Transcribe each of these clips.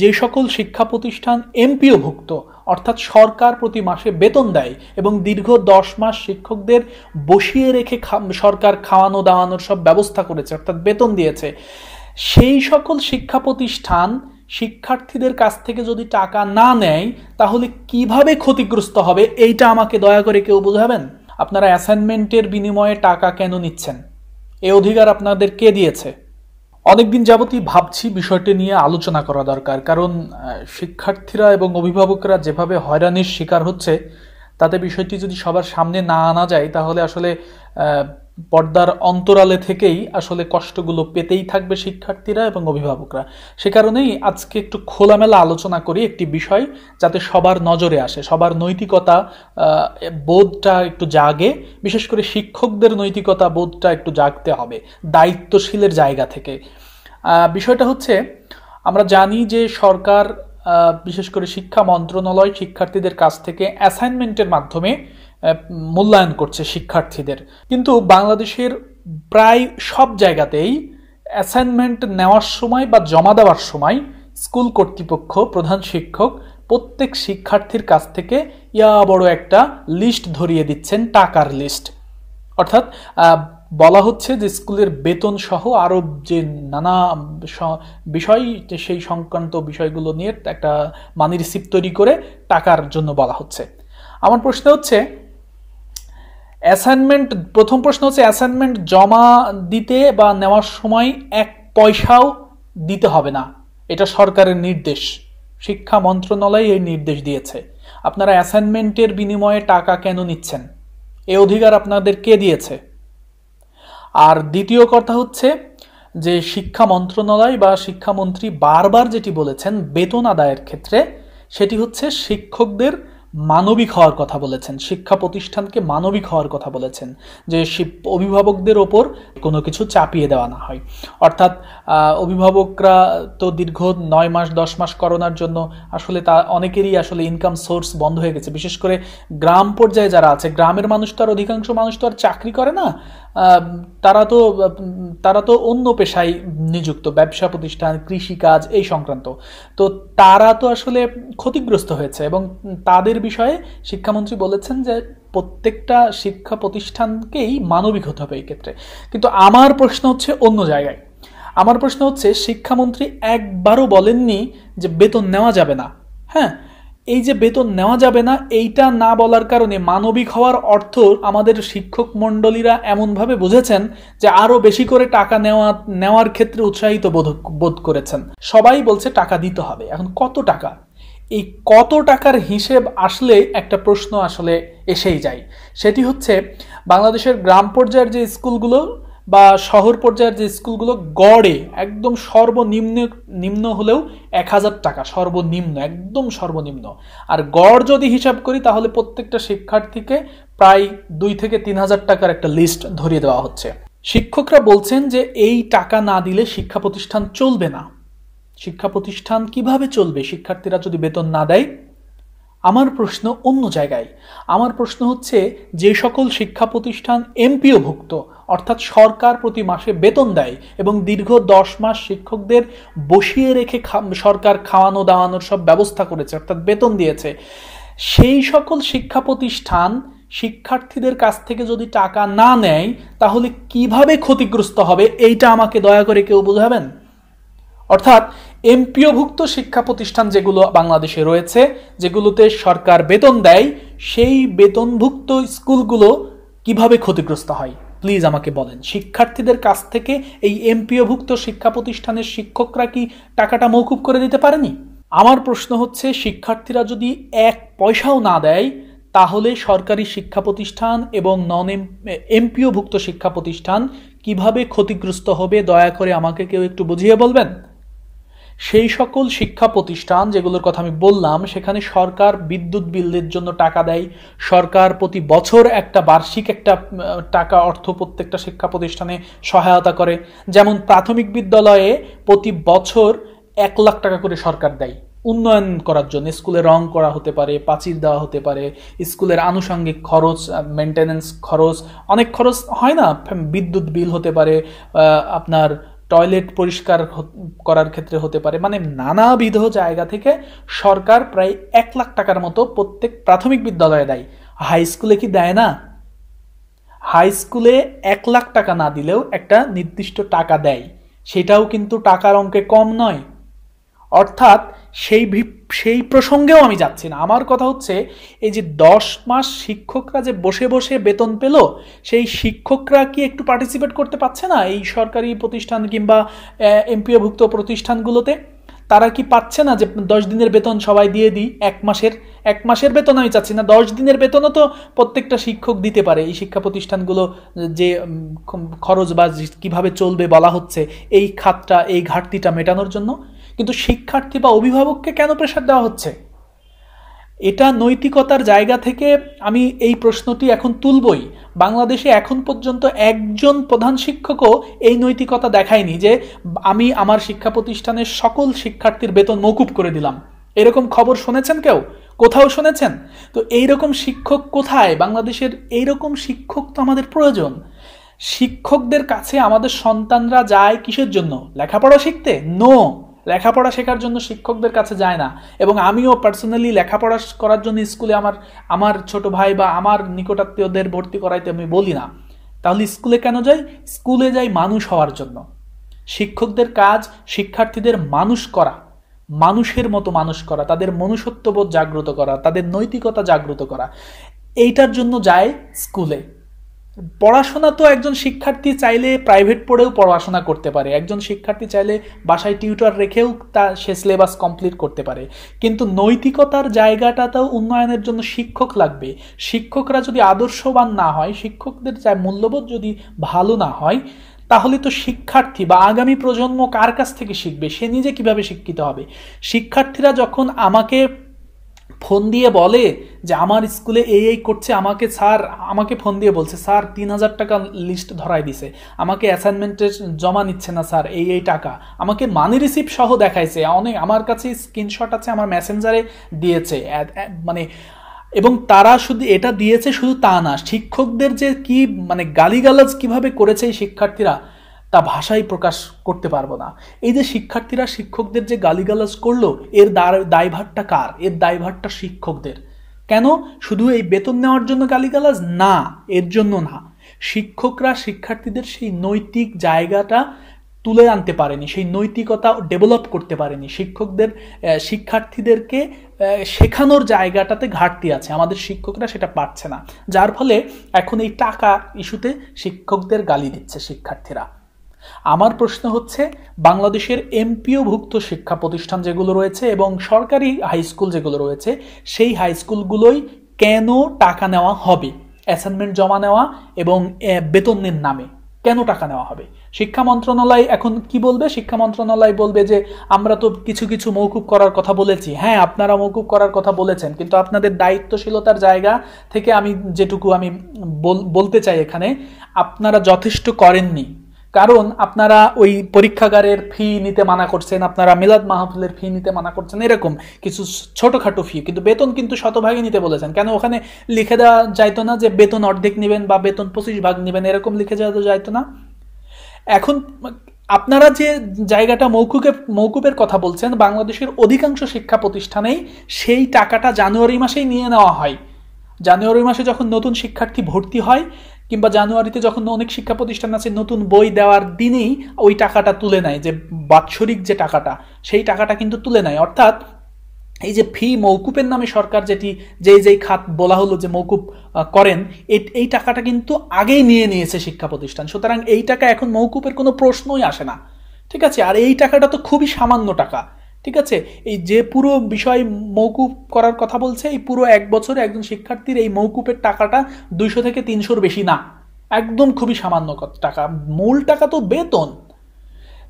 যে সকল শিক্ষা প্রতিষ্ঠান এমপিওভুক্ত অর্থাৎ সরকার প্রতি মাসে বেতন দেয় এবং দীর্ঘ দশ মাস শিক্ষকদের বসিয়ে রেখে সরকার খাওয়ানো দাওয়ানোর সব ব্যবস্থা করেছে অর্থাৎ বেতন দিয়েছে সেই সকল শিক্ষা প্রতিষ্ঠান শিক্ষার্থীদের কাছ থেকে যদি টাকা না নেয় তাহলে কিভাবে ক্ষতিগ্রস্ত হবে এইটা আমাকে দয়া করে কেউ বোঝাবেন আপনারা অ্যাসাইনমেন্টের বিনিময়ে টাকা কেন নিচ্ছেন এ অধিকার আপনাদের কে দিয়েছে অনেকদিন যাবতই ভাবছি বিষয়টি নিয়ে আলোচনা করা দরকার কারণ শিক্ষার্থীরা এবং অভিভাবকরা যেভাবে হয়রানির শিকার হচ্ছে তাতে বিষয়টি যদি সবার সামনে না আনা যায় তাহলে আসলে পর্দার অন্তরালে থেকেই আসলে কষ্টগুলো পেতেই থাকবে শিক্ষার্থীরা এবং অভিভাবকরা সে কারণেই আজকে একটু খোলামেলা আলোচনা করি একটি বিষয় যাতে সবার নজরে আসে সবার নৈতিকতা বোধটা একটু জাগে বিশেষ করে শিক্ষকদের নৈতিকতা বোধটা একটু জাগতে হবে দায়িত্বশীলের জায়গা থেকে বিষয়টা হচ্ছে আমরা জানি যে সরকার বিশেষ করে শিক্ষা মন্ত্রণালয় শিক্ষার্থীদের কাছ থেকে অ্যাসাইনমেন্টের মাধ্যমে মূল্যায়ন করছে শিক্ষার্থীদের কিন্তু বাংলাদেশের প্রায় সব জায়গাতেই অ্যাসাইনমেন্ট নেওয়ার সময় বা জমা দেওয়ার সময় স্কুল কর্তৃপক্ষ প্রধান শিক্ষক প্রত্যেক শিক্ষার্থীর কাছ থেকে ইয়া বড় একটা লিস্ট ধরিয়ে দিচ্ছেন টাকার লিস্ট অর্থাৎ বলা হচ্ছে যে স্কুলের বেতন সহ আরও যে নানা বিষয় সেই সংক্রান্ত বিষয়গুলো নিয়ে একটা মানি রিসিপ্ট তৈরি করে টাকার জন্য বলা হচ্ছে আমার প্রশ্ন হচ্ছে অ্যাসাইনমেন্ট প্রথম প্রশ্ন হচ্ছে অ্যাসাইনমেন্ট জমা দিতে বা নেওয়ার সময় এক পয়সাও দিতে হবে না এটা সরকারের নির্দেশ শিক্ষা মন্ত্রণালয় এই নির্দেশ দিয়েছে আপনারা অ্যাসাইনমেন্টের বিনিময়ে টাকা কেন নিচ্ছেন এ অধিকার আপনাদের কে দিয়েছে আর দ্বিতীয় কথা হচ্ছে যে শিক্ষা মন্ত্রণালয় বা শিক্ষামন্ত্রী বারবার যেটি বলেছেন বেতন আদায়ের ক্ষেত্রে সেটি হচ্ছে শিক্ষকদের মানবিক হওয়ার কথা বলেছেন শিক্ষা প্রতিষ্ঠানকে মানবিক হওয়ার কথা বলেছেন যে অভিভাবকদের ওপর কোনো কিছু চাপিয়ে দেওয়া না হয় অর্থাৎ অভিভাবকরা তো দীর্ঘ নয় মাস দশ মাস করোনার জন্য আসলে তা অনেকেরই আসলে ইনকাম সোর্স বন্ধ হয়ে গেছে বিশেষ করে গ্রাম পর্যায়ে যারা আছে গ্রামের মানুষ তো আর অধিকাংশ মানুষ তো আর চাকরি করে না তারা তো তারা তো অন্য পেশায় নিযুক্ত ব্যবসা প্রতিষ্ঠান কৃষিকাজ এই সংক্রান্ত তো তারা তো আসলে ক্ষতিগ্রস্ত হয়েছে এবং তাদের বিষয়ে শিক্ষামন্ত্রী বলেছেন যে প্রত্যেকটা শিক্ষা প্রতিষ্ঠানকেই মানবিক হতে হবে এই ক্ষেত্রে কিন্তু আমার প্রশ্ন হচ্ছে অন্য জায়গায় আমার প্রশ্ন হচ্ছে শিক্ষামন্ত্রী একবারও বলেননি যে বেতন নেওয়া যাবে না হ্যাঁ এই যে বেতন নেওয়া যাবে না এইটা না বলার কারণে মানবিক হওয়ার অর্থ আমাদের শিক্ষক মণ্ডলীরা এমনভাবে বুঝেছেন যে আরও বেশি করে টাকা নেওয়া নেওয়ার ক্ষেত্রে উৎসাহিত বোধ বোধ করেছেন সবাই বলছে টাকা দিতে হবে এখন কত টাকা এই কত টাকার হিসেব আসলে একটা প্রশ্ন আসলে এসেই যায় সেটি হচ্ছে বাংলাদেশের গ্রাম পর্যায়ের যে স্কুলগুলো বা শহর পর্যায়ের যে স্কুলগুলো গড়ে একদম সর্বনিম্ন নিম্ন হলেও এক হাজার টাকা সর্বনিম্ন একদম সর্বনিম্ন আর গড় যদি হিসাব করি তাহলে প্রত্যেকটা শিক্ষার্থীকে প্রায় দুই থেকে তিন হাজার টাকার একটা লিস্ট ধরিয়ে দেওয়া হচ্ছে শিক্ষকরা বলছেন যে এই টাকা না দিলে শিক্ষা প্রতিষ্ঠান চলবে না শিক্ষা প্রতিষ্ঠান কিভাবে চলবে শিক্ষার্থীরা যদি বেতন না দেয় আমার প্রশ্ন অন্য জায়গায় আমার প্রশ্ন হচ্ছে যে সকল শিক্ষা প্রতিষ্ঠান এমপিওভুক্ত অর্থাৎ সরকার প্রতি মাসে বেতন দেয় এবং দীর্ঘ দশ মাস শিক্ষকদের বসিয়ে রেখে সরকার খাওয়ানো দাওয়ানোর সব ব্যবস্থা করেছে অর্থাৎ বেতন দিয়েছে সেই সকল শিক্ষা প্রতিষ্ঠান শিক্ষার্থীদের কাছ থেকে যদি টাকা না নেয় তাহলে কিভাবে ক্ষতিগ্রস্ত হবে এইটা আমাকে দয়া করে কেউ বোঝাবেন অর্থাৎ এমপিওভুক্ত শিক্ষা প্রতিষ্ঠান যেগুলো বাংলাদেশে রয়েছে যেগুলোতে সরকার বেতন দেয় সেই বেতনভুক্ত স্কুলগুলো কিভাবে ক্ষতিগ্রস্ত হয় প্লিজ আমাকে বলেন শিক্ষার্থীদের কাছ থেকে এই এমপিওভুক্ত শিক্ষা প্রতিষ্ঠানের শিক্ষকরা কি টাকাটা মৌকুব করে দিতে পারেনি আমার প্রশ্ন হচ্ছে শিক্ষার্থীরা যদি এক পয়সাও না দেয় তাহলে সরকারি শিক্ষা প্রতিষ্ঠান এবং নন এম এমপিওভুক্ত শিক্ষা প্রতিষ্ঠান কিভাবে ক্ষতিগ্রস্ত হবে দয়া করে আমাকে কেউ একটু বুঝিয়ে বলবেন সেই সকল শিক্ষা প্রতিষ্ঠান যেগুলোর কথা আমি বললাম সেখানে সরকার বিদ্যুৎ বিলের জন্য টাকা দেয় সরকার প্রতি বছর একটা বার্ষিক একটা টাকা অর্থ প্রত্যেকটা শিক্ষা প্রতিষ্ঠানে সহায়তা করে যেমন প্রাথমিক বিদ্যালয়ে প্রতি বছর এক লাখ টাকা করে সরকার দেয় উন্নয়ন করার জন্য স্কুলে রং করা হতে পারে পাচির দেওয়া হতে পারে স্কুলের আনুষঙ্গিক খরচ মেনটেন্যান্স খরচ অনেক খরচ হয় না বিদ্যুৎ বিল হতে পারে আপনার টয়লেট পরিষ্কার করার ক্ষেত্রে হতে পারে মানে নানাবিধ জায়গা থেকে সরকার প্রায় এক লাখ টাকার মতো প্রত্যেক প্রাথমিক বিদ্যালয়ে দেয় হাই স্কুলে কি দেয় না হাই স্কুলে এক লাখ টাকা না দিলেও একটা নির্দিষ্ট টাকা দেয় সেটাও কিন্তু টাকার অঙ্কে কম নয় অর্থাৎ সেই সেই প্রসঙ্গেও আমি যাচ্ছি না আমার কথা হচ্ছে এই যে দশ মাস শিক্ষকরা যে বসে বসে বেতন পেল সেই শিক্ষকরা কি একটু পার্টিসিপেট করতে পারছে না এই সরকারি প্রতিষ্ঠান কিংবা এমপিওভুক্ত প্রতিষ্ঠানগুলোতে তারা কি পাচ্ছে না যে দশ দিনের বেতন সবাই দিয়ে দিই এক মাসের এক মাসের বেতন আমি চাচ্ছি না দশ দিনের বেতনও তো প্রত্যেকটা শিক্ষক দিতে পারে এই শিক্ষা প্রতিষ্ঠানগুলো যে খরচ বা কীভাবে চলবে বলা হচ্ছে এই খাতটা এই ঘাটতিটা মেটানোর জন্য কিন্তু শিক্ষার্থী বা অভিভাবককে কেন প্রেশার দেওয়া হচ্ছে এটা নৈতিকতার জায়গা থেকে আমি এই প্রশ্নটি এখন তুলবই বাংলাদেশে এখন পর্যন্ত একজন প্রধান শিক্ষকও এই নৈতিকতা দেখায়নি যে আমি আমার শিক্ষা প্রতিষ্ঠানের সকল শিক্ষার্থীর বেতন মকুব করে দিলাম এরকম খবর শুনেছেন কেউ কোথাও শুনেছেন তো এইরকম শিক্ষক কোথায় বাংলাদেশের এইরকম শিক্ষক তো আমাদের প্রয়োজন শিক্ষকদের কাছে আমাদের সন্তানরা যায় কিসের জন্য লেখাপড়া শিখতে নো লেখাপড়া শেখার জন্য শিক্ষকদের কাছে যায় না এবং আমিও পার্সোনালি লেখাপড়া করার জন্য স্কুলে আমার আমার ছোট ভাই বা আমার নিকটাত্মীয়দের ভর্তি করাইতে আমি বলি না তাহলে স্কুলে কেন যাই স্কুলে যাই মানুষ হওয়ার জন্য শিক্ষকদের কাজ শিক্ষার্থীদের মানুষ করা মানুষের মতো মানুষ করা তাদের মনুষ্যত্ববোধ জাগ্রত করা তাদের নৈতিকতা জাগ্রত করা এইটার জন্য যায় স্কুলে পড়াশোনা তো একজন শিক্ষার্থী চাইলে প্রাইভেট পড়েও পড়াশোনা করতে পারে একজন শিক্ষার্থী চাইলে বাসায় টিউটর রেখেও তা সে সিলেবাস কমপ্লিট করতে পারে কিন্তু নৈতিকতার জায়গাটা তো উন্নয়নের জন্য শিক্ষক লাগবে শিক্ষকরা যদি আদর্শবান না হয় শিক্ষকদের যা মূল্যবোধ যদি ভালো না হয় তাহলে তো শিক্ষার্থী বা আগামী প্রজন্ম কার কাছ থেকে শিখবে সে নিজে কিভাবে শিক্ষিত হবে শিক্ষার্থীরা যখন আমাকে ফোন দিয়ে বলে যে আমার স্কুলে এই এই করছে আমাকে স্যার আমাকে ফোন দিয়ে বলছে স্যার তিন হাজার টাকা লিস্ট ধরাই দিছে আমাকে অ্যাসাইনমেন্টের জমা নিচ্ছে না স্যার এই এই টাকা আমাকে মানি রিসিপ সহ দেখাইছে অনেক আমার কাছে স্ক্রিনশট আছে আমার মেসেঞ্জারে দিয়েছে মানে এবং তারা শুধু এটা দিয়েছে শুধু তা না শিক্ষকদের যে কি মানে গালিগালাজ কিভাবে করেছে এই শিক্ষার্থীরা তা ভাষায় প্রকাশ করতে পারবো না এই যে শিক্ষার্থীরা শিক্ষকদের যে গালিগালাজ করলো এর দায়ভারটা কার এর দায়ভারটা শিক্ষকদের কেন শুধু এই বেতন নেওয়ার জন্য গালিগালাজ না এর জন্য না শিক্ষকরা শিক্ষার্থীদের সেই নৈতিক জায়গাটা তুলে আনতে পারেনি সেই নৈতিকতা ডেভেলপ করতে পারেনি শিক্ষকদের শিক্ষার্থীদেরকে শেখানোর জায়গাটাতে ঘাটতি আছে আমাদের শিক্ষকরা সেটা পারছে না যার ফলে এখন এই টাকা ইস্যুতে শিক্ষকদের গালি দিচ্ছে শিক্ষার্থীরা আমার প্রশ্ন হচ্ছে বাংলাদেশের এমপিওভুক্ত শিক্ষা প্রতিষ্ঠান যেগুলো রয়েছে এবং সরকারি হাই স্কুল যেগুলো রয়েছে সেই হাই স্কুলগুলোই কেন টাকা নেওয়া হবে অ্যাসাইনমেন্ট জমা নেওয়া এবং বেতনের নামে কেন টাকা নেওয়া হবে শিক্ষা মন্ত্রণালয় এখন কি বলবে শিক্ষা মন্ত্রণালয় বলবে যে আমরা তো কিছু কিছু মৌকুব করার কথা বলেছি হ্যাঁ আপনারা মৌকুব করার কথা বলেছেন কিন্তু আপনাদের দায়িত্বশীলতার জায়গা থেকে আমি যেটুকু আমি বলতে চাই এখানে আপনারা যথেষ্ট করেননি কারণ আপনারা ওই পরীক্ষাগারের ফি নিতে মানা করছেন আপনারা মিলাদ মাহফিলের ফি নিতে মানা করছেন এরকম কিছু ছোটোখাটো ফি কিন্তু বেতন কিন্তু শতভাগই নিতে বলেছেন কেন ওখানে লিখে দেওয়া যাইতো না যে বেতন অর্ধেক নেবেন বা বেতন পঁচিশ ভাগ নেবেন এরকম লিখে যাওয়া যাইতো না এখন আপনারা যে জায়গাটা মৌকুকে মৌকুপের কথা বলছেন বাংলাদেশের অধিকাংশ শিক্ষা প্রতিষ্ঠানেই সেই টাকাটা জানুয়ারি মাসেই নিয়ে নেওয়া হয় জানুয়ারি মাসে যখন নতুন শিক্ষার্থী ভর্তি হয় কিংবা জানুয়ারিতে যখন অনেক শিক্ষা প্রতিষ্ঠান আছে নতুন বই দেওয়ার দিনেই ওই টাকাটা তুলে নেয় যে বাৎসরিক যে টাকাটা সেই টাকাটা কিন্তু তুলে নেয় অর্থাৎ এই যে ফি মৌকুপের নামে সরকার যেটি যেই যেই খাত বলা হলো যে মৌকুপ করেন এই টাকাটা কিন্তু আগেই নিয়ে নিয়েছে শিক্ষা প্রতিষ্ঠান সুতরাং এই টাকা এখন মৌকুপের কোনো প্রশ্নই আসে না ঠিক আছে আর এই টাকাটা তো খুবই সামান্য টাকা ঠিক আছে এই যে পুরো বিষয় মৌকুপ করার কথা বলছে এই পুরো এক বছরে একজন শিক্ষার্থীর এই মৌকুপের টাকাটা দুইশো থেকে তিনশোর বেশি না একদম খুবই সামান্য টাকা মূল টাকা তো বেতন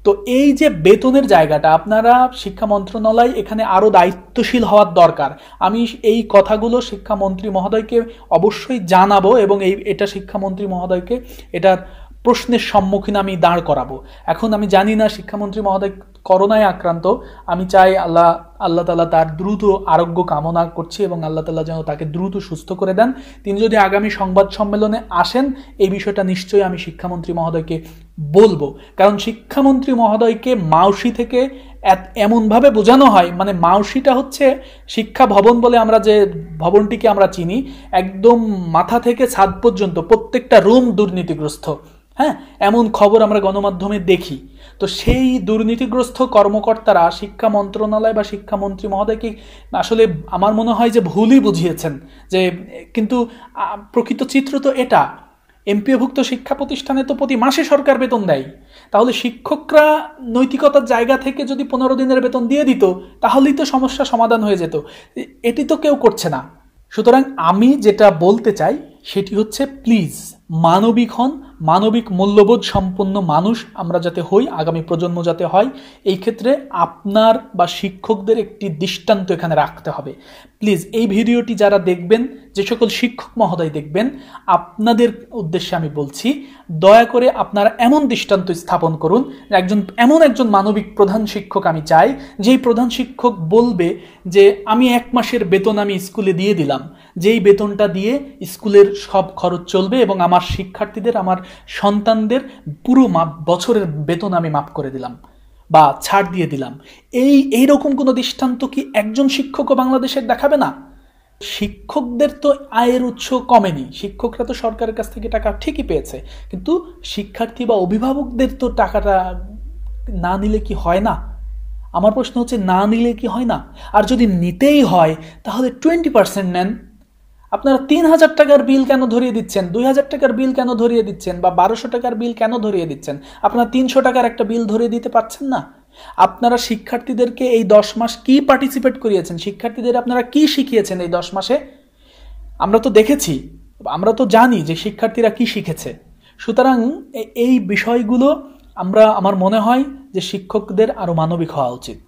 তো এই যে বেতনের জায়গাটা আপনারা শিক্ষা মন্ত্রণালয় এখানে আরও দায়িত্বশীল হওয়ার দরকার আমি এই কথাগুলো শিক্ষামন্ত্রী মহোদয়কে অবশ্যই জানাবো এবং এই এটা শিক্ষামন্ত্রী মহোদয়কে এটার প্রশ্নের সম্মুখীন আমি দাঁড় করাবো এখন আমি জানি না শিক্ষামন্ত্রী মহোদয় করোনায় আক্রান্ত আমি চাই আল্লাহ আল্লাহ তালা তার দ্রুত আরোগ্য কামনা করছি এবং আল্লাহ তালা যেন তাকে দ্রুত সুস্থ করে দেন তিনি যদি আগামী সংবাদ সম্মেলনে আসেন এই বিষয়টা নিশ্চয়ই আমি শিক্ষামন্ত্রী মহোদয়কে বলবো কারণ শিক্ষামন্ত্রী মহোদয়কে মাউসি থেকে এমনভাবে বোঝানো হয় মানে মাউসিটা হচ্ছে শিক্ষা ভবন বলে আমরা যে ভবনটিকে আমরা চিনি একদম মাথা থেকে ছাদ পর্যন্ত প্রত্যেকটা রুম দুর্নীতিগ্রস্ত হ্যাঁ এমন খবর আমরা গণমাধ্যমে দেখি তো সেই দুর্নীতিগ্রস্ত কর্মকর্তারা শিক্ষা মন্ত্রণালয় বা শিক্ষামন্ত্রী মহোদয়কে আসলে আমার মনে হয় যে ভুলই বুঝিয়েছেন যে কিন্তু প্রকৃত চিত্র তো এটা এমপিওভুক্ত শিক্ষা প্রতিষ্ঠানে তো প্রতি মাসে সরকার বেতন দেয় তাহলে শিক্ষকরা নৈতিকতার জায়গা থেকে যদি পনেরো দিনের বেতন দিয়ে দিত তাহলেই তো সমস্যা সমাধান হয়ে যেত এটি তো কেউ করছে না সুতরাং আমি যেটা বলতে চাই সেটি হচ্ছে প্লিজ মানবিক হন মানবিক মূল্যবোধ সম্পন্ন মানুষ আমরা যাতে হই আগামী প্রজন্ম যাতে হয় এই ক্ষেত্রে আপনার বা শিক্ষকদের একটি দৃষ্টান্ত এখানে রাখতে হবে প্লিজ এই ভিডিওটি যারা দেখবেন যে সকল শিক্ষক মহোদয় দেখবেন আপনাদের উদ্দেশ্যে আমি বলছি দয়া করে আপনারা এমন দৃষ্টান্ত স্থাপন করুন একজন এমন একজন মানবিক প্রধান শিক্ষক আমি চাই যেই প্রধান শিক্ষক বলবে যে আমি এক মাসের বেতন আমি স্কুলে দিয়ে দিলাম যেই বেতনটা দিয়ে স্কুলের সব খরচ চলবে এবং আমার আমার শিক্ষার্থীদের আমার সন্তানদের পুরো মাপ বছরের বেতন আমি মাপ করে দিলাম বা ছাড় দিয়ে দিলাম এই এই রকম কোনো দৃষ্টান্ত কি একজন শিক্ষকও বাংলাদেশের দেখাবে না শিক্ষকদের তো আয়ের উৎস কমেনি শিক্ষকরা তো সরকারের কাছ থেকে টাকা ঠিকই পেয়েছে কিন্তু শিক্ষার্থী বা অভিভাবকদের তো টাকাটা না নিলে কি হয় না আমার প্রশ্ন হচ্ছে না নিলে কি হয় না আর যদি নিতেই হয় তাহলে টোয়েন্টি পার্সেন্ট নেন আপনারা তিন হাজার টাকার বিল কেন ধরিয়ে দিচ্ছেন দুই হাজার টাকার বিল কেন ধরিয়ে দিচ্ছেন বা বারোশো টাকার বিল কেন ধরিয়ে দিচ্ছেন আপনারা তিনশো টাকার একটা বিল ধরিয়ে দিতে পারছেন না আপনারা শিক্ষার্থীদেরকে এই দশ মাস কি পার্টিসিপেট করিয়েছেন শিক্ষার্থীদের আপনারা কি শিখিয়েছেন এই দশ মাসে আমরা তো দেখেছি আমরা তো জানি যে শিক্ষার্থীরা কি শিখেছে সুতরাং এই বিষয়গুলো আমরা আমার মনে হয় যে শিক্ষকদের আরও মানবিক হওয়া উচিত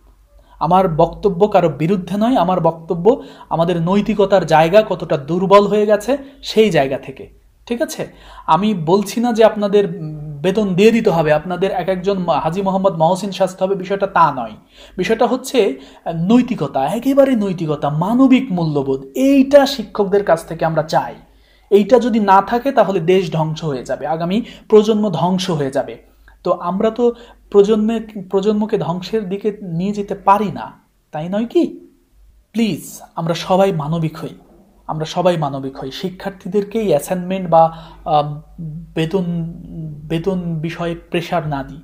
আমার বক্তব্য কারো বিরুদ্ধে নয় আমার বক্তব্য আমাদের নৈতিকতার জায়গা কতটা দুর্বল হয়ে গেছে সেই জায়গা থেকে ঠিক আছে আমি বলছি না যে আপনাদের বেতন দিয়ে দিতে হবে আপনাদের এক একজন হাজি মোহাম্মদ মহসিন সাজতে হবে বিষয়টা তা নয় বিষয়টা হচ্ছে নৈতিকতা একেবারে নৈতিকতা মানবিক মূল্যবোধ এইটা শিক্ষকদের কাছ থেকে আমরা চাই এইটা যদি না থাকে তাহলে দেশ ধ্বংস হয়ে যাবে আগামী প্রজন্ম ধ্বংস হয়ে যাবে তো আমরা তো প্রজন্মে প্রজন্মকে ধ্বংসের দিকে নিয়ে যেতে পারি না তাই নয় কি প্লিজ আমরা সবাই মানবিক হই আমরা সবাই মানবিক হই শিক্ষার্থীদেরকেই অ্যাসাইনমেন্ট বা বেতন বেতন বিষয়ে প্রেশার না দিই